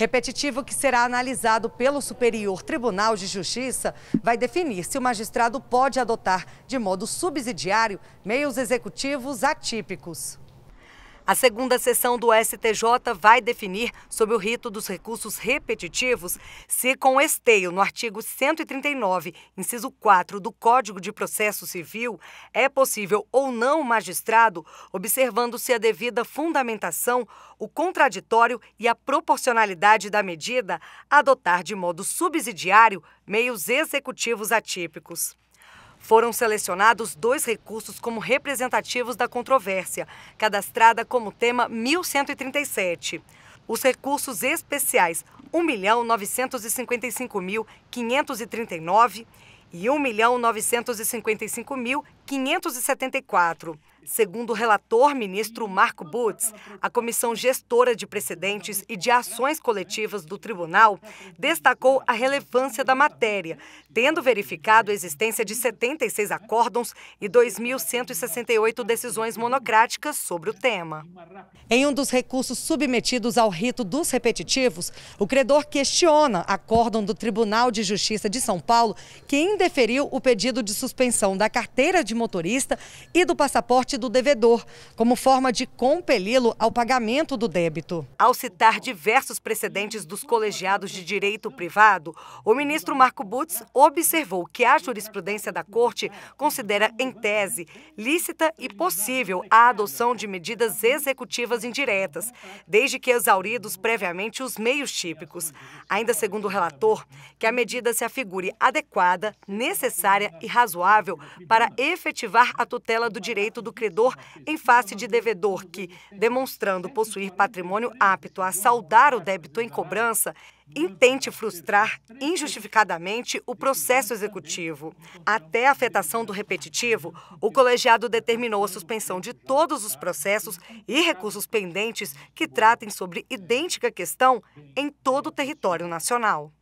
Repetitivo que será analisado pelo Superior Tribunal de Justiça vai definir se o magistrado pode adotar de modo subsidiário meios executivos atípicos. A segunda sessão do STJ vai definir, sob o rito dos recursos repetitivos, se com esteio no artigo 139, inciso 4 do Código de Processo Civil, é possível ou não o magistrado, observando-se a devida fundamentação, o contraditório e a proporcionalidade da medida, adotar de modo subsidiário meios executivos atípicos. Foram selecionados dois recursos como representativos da controvérsia, cadastrada como tema 1137. Os recursos especiais 1.955.539 e 1.955.000 574. Segundo o relator, ministro Marco Butz, a comissão gestora de precedentes e de ações coletivas do tribunal destacou a relevância da matéria, tendo verificado a existência de 76 acórdons e 2.168 decisões monocráticas sobre o tema. Em um dos recursos submetidos ao rito dos repetitivos, o credor questiona acórdão do Tribunal de Justiça de São Paulo que indeferiu o pedido de suspensão da carteira de motorista e do passaporte do devedor, como forma de compeli-lo ao pagamento do débito. Ao citar diversos precedentes dos colegiados de direito privado, o ministro Marco Butz observou que a jurisprudência da Corte considera, em tese, lícita e possível a adoção de medidas executivas indiretas, desde que exauridos previamente os meios típicos. Ainda segundo o relator, que a medida se afigure adequada, necessária e razoável para efetivar efetivar a tutela do direito do credor em face de devedor que, demonstrando possuir patrimônio apto a saldar o débito em cobrança, intente frustrar injustificadamente o processo executivo. Até a afetação do repetitivo, o colegiado determinou a suspensão de todos os processos e recursos pendentes que tratem sobre idêntica questão em todo o território nacional.